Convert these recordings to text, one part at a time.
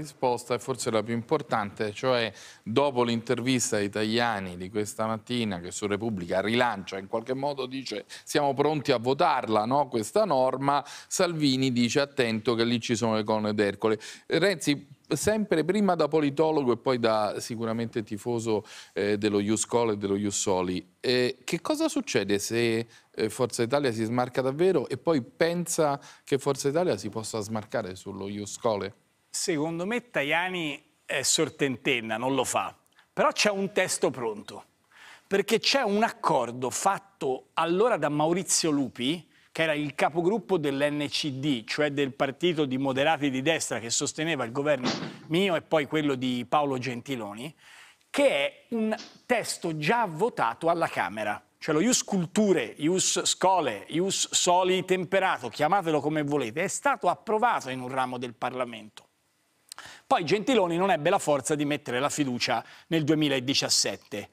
risposta è forse la più importante, cioè dopo l'intervista ai Tajani di questa mattina che su Repubblica rilancia in qualche modo dice siamo pronti a votarla no, questa norma, Salvini dice attento che lì ci sono le colonne d'Ercole. Renzi sempre prima da politologo e poi da sicuramente tifoso eh, dello Juscol e dello Iussoli, eh, che cosa succede se eh, Forza Italia si smarca davvero e poi pensa che Forza Italia si possa smarcare sullo Iuscole? Secondo me Tajani è sortentenna, non lo fa. Però c'è un testo pronto, perché c'è un accordo fatto allora da Maurizio Lupi, che era il capogruppo dell'NCD, cioè del partito di moderati di destra che sosteneva il governo mio e poi quello di Paolo Gentiloni, che è un testo già votato alla Camera. Cioè lo Ius Culture, Ius Scole, Ius Soli Temperato, chiamatelo come volete, è stato approvato in un ramo del Parlamento. Poi Gentiloni non ebbe la forza di mettere la fiducia nel 2017.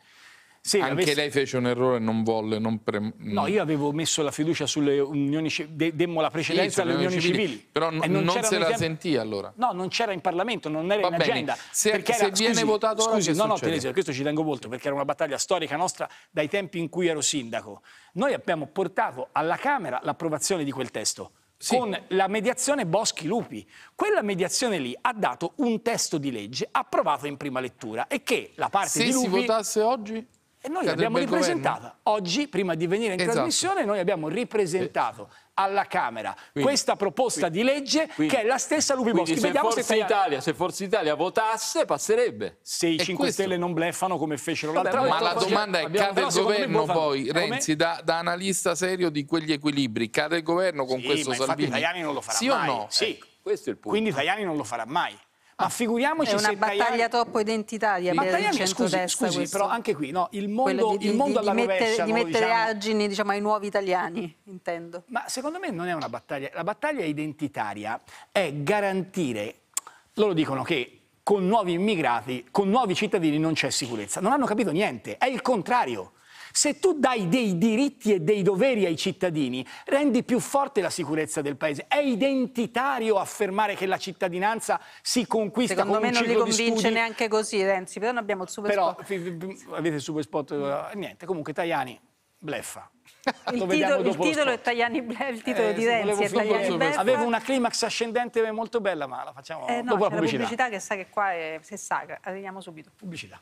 Sì, Anche avessi... lei fece un errore, e non volle. Non pre... Mm. No, io avevo messo la fiducia sulle unioni civili, demmo la precedenza sì, alle unioni civili. civili. Però non, non, non se la sentì allora. No, non c'era in Parlamento, non era Va in bene. agenda. Se, era... se viene scusi, votato ora, scusi, no, succede? no, Teresio, questo ci tengo molto perché era una battaglia storica nostra dai tempi in cui ero sindaco. Noi abbiamo portato alla Camera l'approvazione di quel testo sì. con la mediazione Boschi-Lupi. Quella mediazione lì ha dato un testo di legge approvato in prima lettura e che la parte Se di Lupi... Se si votasse oggi? E noi l'abbiamo ripresentata. Governo. Oggi, prima di venire in esatto. trasmissione, noi abbiamo ripresentato eh. alla Camera quindi, questa proposta quindi, di legge quindi, che è la stessa Lupi Boschi. Se Forza, se, Italia, se Forza, Italia, votasse passerebbe. Se i 5 questo. Stelle non bleffano come fecero l'altra volta. Ma la domanda è, cade il governo poi, Renzi, da, da, analista serio di quegli equilibri, cade il governo con sì, questo Salvini? Sì, Tajani non lo farà sì mai. Sì o no? Sì. Ecco, questo è il punto. Quindi Tajani non lo farà mai. Ma ah, figuriamoci È una battaglia Tajani... troppo identitaria ma per Tajani, il scusi, scusi questo... però anche qui, no? il mondo, di, il mondo di, alla di rovescia, mettere, Di mettere diciamo... argini diciamo, ai nuovi italiani, intendo. Ma secondo me non è una battaglia. La battaglia identitaria è garantire... Loro dicono che con nuovi immigrati, con nuovi cittadini non c'è sicurezza. Non hanno capito niente, è il contrario. Se tu dai dei diritti e dei doveri ai cittadini, rendi più forte la sicurezza del paese. È identitario affermare che la cittadinanza si conquista Secondo con un ciclo di studi. Secondo me non li convince neanche così Renzi, però non abbiamo il super però, spot. avete il super spot, eh, niente, comunque Tajani bleffa. Il, titolo, il titolo è Tajani Bleffa, il titolo eh, di Renzi è Tajani Bleffa. Aveva una climax ascendente molto bella, ma la facciamo eh, no, dopo la pubblicità. la pubblicità che sa che qua è, se sa, arriviamo subito. Pubblicità.